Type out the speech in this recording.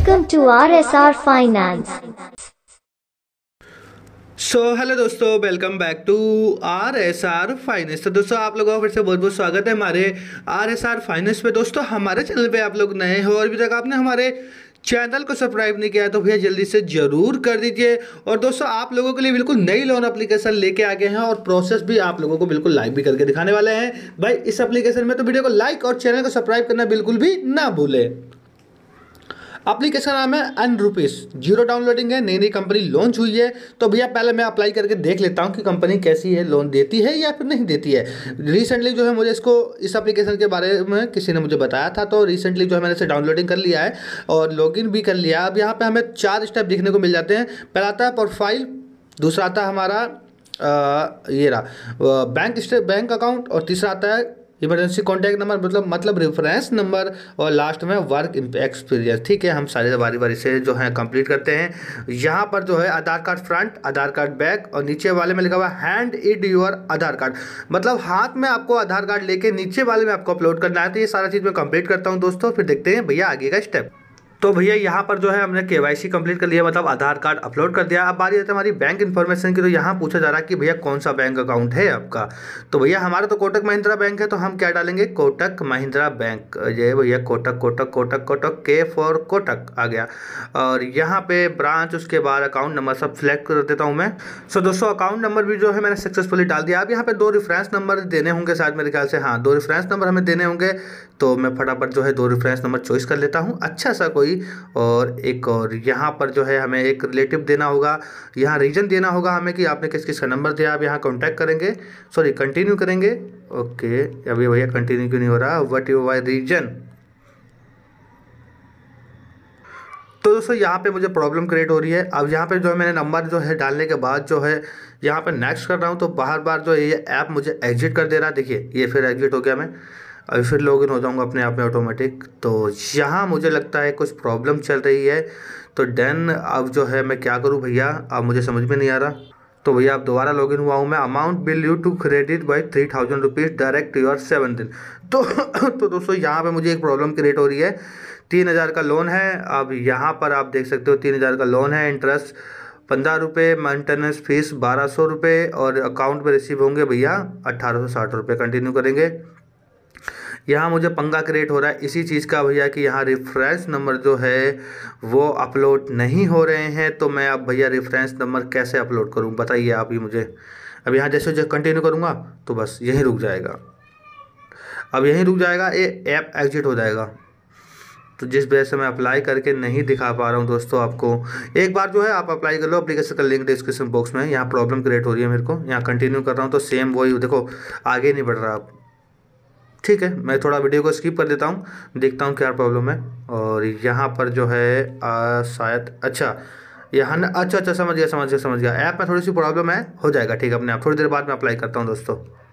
welcome to R S R finance so so, hello दोस्तों welcome back to R S R finance तो दोस्तों आप लोगों का फिर से बहुत बहुत स्वागत है हमारे आर एस आर फाइनेंस पे दोस्तों हमारे चैनल पे आप लोग नए हो और अभी तक आपने हमारे चैनल को सब्सक्राइब नहीं किया है तो भैया जल्दी से जरूर कर दीजिए और दोस्तों आप लोगों के लिए बिल्कुल नई लोन एप्लीकेशन लेके आ गए हैं और प्रोसेस भी आप लोगों को बिल्कुल लाइव भी करके दिखाने वाले हैं भाई इस एप्लीकेशन में तो वीडियो को लाइक और चैनल को सब्सक्राइब करना बिल्कुल भी ना भूलें का नाम है अन रुपीस जीरो डाउनलोडिंग है नई नई कंपनी लॉन्च हुई है तो भैया पहले मैं अप्लाई करके देख लेता हूँ कि कंपनी कैसी है लोन देती है या फिर नहीं देती है रिसेंटली जो है मुझे इसको इस एप्लीकेशन के बारे में किसी ने मुझे बताया था तो रिसेंटली जो है मैंने इसे डाउनलोडिंग कर लिया है और लॉग भी कर लिया अब यहाँ पर हमें चार स्टेप देखने को मिल जाते हैं पहला आता है प्रोफाइल दूसरा आता है हमारा आ, ये रहा बैंक बैंक अकाउंट और तीसरा आता है इमरजेंसी कॉन्टैक्ट नंबर मतलब मतलब रेफरेंस नंबर और लास्ट में वर्क एक्सपीरियंस ठीक है हम सारे बारी बारी से जो है कंप्लीट करते हैं यहाँ पर जो है Aadhaar card front Aadhaar card back और नीचे वाले में लिखा हुआ hand it your Aadhaar card मतलब हाथ में आपको आधार कार्ड लेके नीचे वाले में आपको अपलोड करना है तो ये सारा चीज़ मैं कंप्लीट करता हूँ दोस्तों फिर देखते हैं भैया आगे का स्टेप तो भैया यहाँ पर जो है हमने के वाई सी कंप्लीट कर लिया मतलब आधार कार्ड अपलोड कर दिया अब बारी है हमारी बैंक इन्फॉर्मेशन की तो यहाँ पूछा जा रहा है कि भैया कौन सा बैंक अकाउंट है आपका तो भैया हमारा तो कोटक महिंद्रा बैंक है तो हम क्या डालेंगे कोटक महिंद्रा बैंक ये भैया कोटक कोटक कोटक कोटक के फॉर कोटक आ गया और यहाँ पे ब्रांच उसके बाद अकाउंट नंबर सब सेलेक्ट कर देता हूँ मैं सो दोस्तों अकाउंट नंबर भी जो है मैंने सक्सेसफुली डाल दिया अब यहाँ पर दो रेफरेंस नंबर देने होंगे शायद मेरे ख्याल से हाँ दो रेफरेंस नंबर हमें देने होंगे तो मैं फटाफट जो है दो रेफरेंस नंबर चॉइस कर लेता हूँ अच्छा सा कोई हुई और एक और यहाँ पर जो है हमें एक रिलेटिव देना होगा यहाँ रीजन देना होगा हमें कि आपने किस किस का नंबर दिया आप यहाँ कॉन्टैक्ट करेंगे सॉरी कंटिन्यू करेंगे ओके अभी भैया कंटिन्यू क्यों नहीं हो रहा वट यू वाई रीजन तो दोस्तों यहाँ पे मुझे प्रॉब्लम क्रिएट हो रही है अब यहाँ पे जो है मैंने नंबर जो है डालने के बाद जो है यहाँ पे नेक्स्ट कर रहा हूँ तो बार बार जो ये ऐप मुझे एग्जिट कर दे रहा है देखिए ये फिर एग्जिट हो गया मैं अभी फिर लॉगिन हो जाऊँगा अपने आप में ऑटोमेटिक तो यहाँ मुझे लगता है कुछ प्रॉब्लम चल रही है तो डेन अब जो है मैं क्या करूँ भैया अब मुझे समझ में नहीं आ रहा तो भैया आप दोबारा लॉगिन हुआ हूँ मैं amount bill you to credit by three thousand rupees direct your seven दिन तो तो दोस्तों यहाँ पे मुझे एक प्रॉब्लम क्रिएट हो रही है तीन हज़ार का लोन है अब यहाँ पर आप देख सकते हो तीन हज़ार का लोन है इंटरेस्ट पंद्रह रुपये मेंटेनेंस फीस बारह सौ रुपये और अकाउंट में रिसीव होंगे भैया अट्ठारह सौ साठ रुपये कंटिन्यू करेंगे यहाँ मुझे पंगा क्रिएट हो रहा है इसी चीज़ का भैया कि यहाँ रेफरेंस नंबर जो है वो अपलोड नहीं हो रहे हैं तो मैं अब भैया रेफरेंस नंबर कैसे अपलोड करूँ बताइए आप ही मुझे अब यहाँ जैसे जैसे कंटिन्यू करूँगा तो बस यहीं रुक जाएगा अब यहीं रुक जाएगा ये ऐप एग्जिट हो जाएगा तो जिस वजह से मैं अप्लाई करके नहीं दिखा पा रहा हूँ दोस्तों आपको एक बार जो है आप अप्लाई कर लो अप्लीकेशन का लिंक डिस्क्रिप्शन बॉक्स में यहाँ प्रॉब्लम क्रिएट हो रही है मेरे को यहाँ कंटिन्यू कर रहा हूँ तो सेम वही देखो आगे नहीं बढ़ रहा आप ठीक है मैं थोड़ा वीडियो को स्किप कर देता हूँ देखता हूँ क्या प्रॉब्लम है और यहाँ पर जो है शायद अच्छा यहाँ अच्छा अच्छा समझ गया समझ गया समझ गया ऐप में थोड़ी सी प्रॉब्लम है हो जाएगा ठीक है अपने आप थोड़ी देर बाद में अप्लाई करता हूँ दोस्तों